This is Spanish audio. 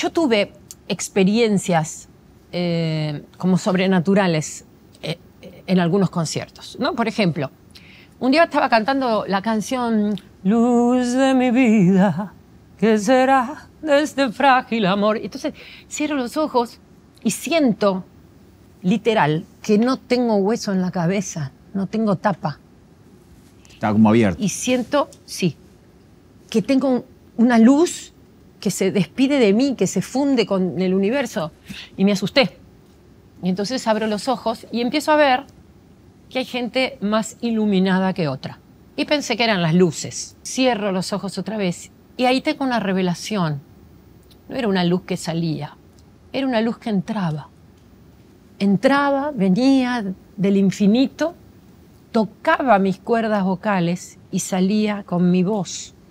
Yo tuve experiencias eh, como sobrenaturales eh, en algunos conciertos, Por ejemplo, un día estaba cantando la canción Luz de mi vida, ¿qué será de este frágil amor? Entonces cierro los ojos y siento, literal, que no tengo hueso en la cabeza, no tengo tapa. Está como abierto. Y siento, sí, que tengo una luz que se despide de mí, que se funde con el universo. Y me asusté. Y entonces abro los ojos y empiezo a ver que hay gente más iluminada que otra. Y pensé que eran las luces. Cierro los ojos otra vez y ahí tengo una revelación. No era una luz que salía, era una luz que entraba. Entraba, venía del infinito, tocaba mis cuerdas vocales y salía con mi voz.